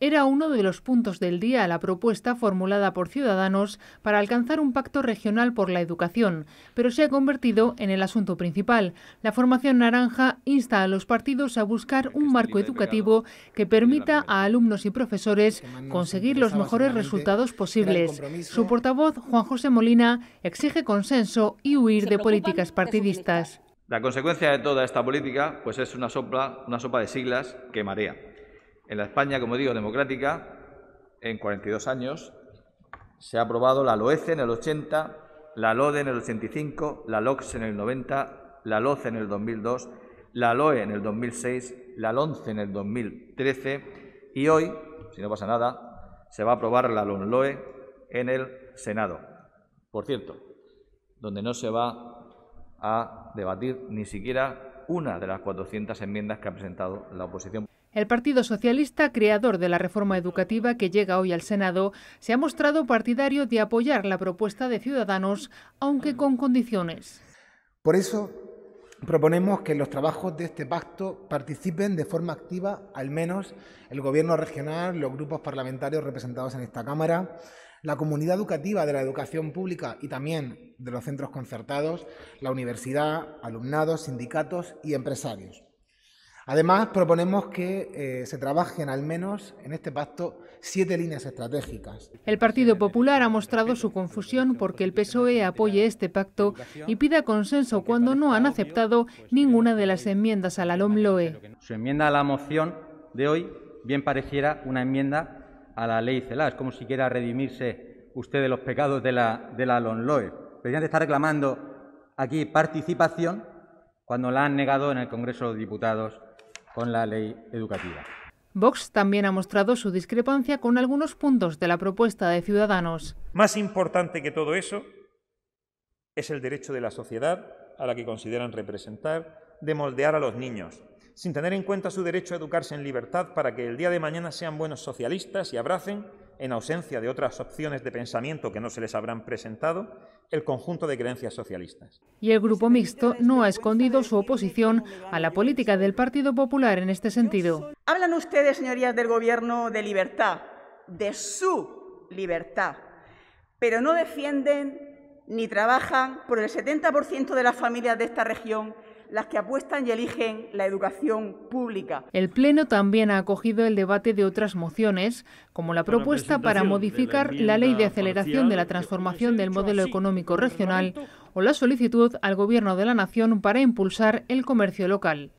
era uno de los puntos del día la propuesta formulada por Ciudadanos para alcanzar un pacto regional por la educación, pero se ha convertido en el asunto principal. La formación naranja insta a los partidos a buscar un marco educativo que permita a alumnos y profesores conseguir los mejores resultados posibles. Su portavoz, Juan José Molina, exige consenso y huir de políticas partidistas. La consecuencia de toda esta política pues es una sopa de siglas que marea en la España, como digo, democrática, en 42 años, se ha aprobado la LOECE en el 80, la LODE en el 85, la LOCS en el 90, la LOCE en el 2002, la LOE en el 2006, la LONCE en el 2013 y hoy, si no pasa nada, se va a aprobar la LONLOE en el Senado. Por cierto, donde no se va a debatir ni siquiera una de las 400 enmiendas que ha presentado la oposición. El Partido Socialista, creador de la reforma educativa que llega hoy al Senado, se ha mostrado partidario de apoyar la propuesta de Ciudadanos, aunque con condiciones. Por eso proponemos que los trabajos de este pacto participen de forma activa al menos el Gobierno regional, los grupos parlamentarios representados en esta Cámara, la comunidad educativa de la educación pública y también de los centros concertados, la universidad, alumnados, sindicatos y empresarios. Además, proponemos que eh, se trabajen al menos en este pacto siete líneas estratégicas. El Partido Popular ha mostrado su confusión porque el PSOE apoye este pacto y pida consenso cuando no han aceptado pues, ninguna de las enmiendas a la LOMLOE. Su enmienda a la moción de hoy bien pareciera una enmienda a la ley celá. Es como si quiera redimirse usted de los pecados de la, de la Lonloe. Presidente está reclamando aquí participación cuando la han negado en el Congreso de los Diputados con la ley educativa. Vox también ha mostrado su discrepancia con algunos puntos de la propuesta de Ciudadanos. Más importante que todo eso es el derecho de la sociedad a la que consideran representar de moldear a los niños, sin tener en cuenta su derecho a educarse en libertad para que el día de mañana sean buenos socialistas y abracen, en ausencia de otras opciones de pensamiento que no se les habrán presentado, el conjunto de creencias socialistas. Y el grupo mixto no ha escondido su oposición a la política del Partido Popular en este sentido. Hablan ustedes, señorías del Gobierno, de libertad, de su libertad, pero no defienden ni trabajan por el 70% de las familias de esta región las que apuestan y eligen la educación pública. El Pleno también ha acogido el debate de otras mociones, como la propuesta para modificar la, ley de aceleración de la transformación del modelo económico regional o la solicitud al Gobierno de la Nación para impulsar el comercio local.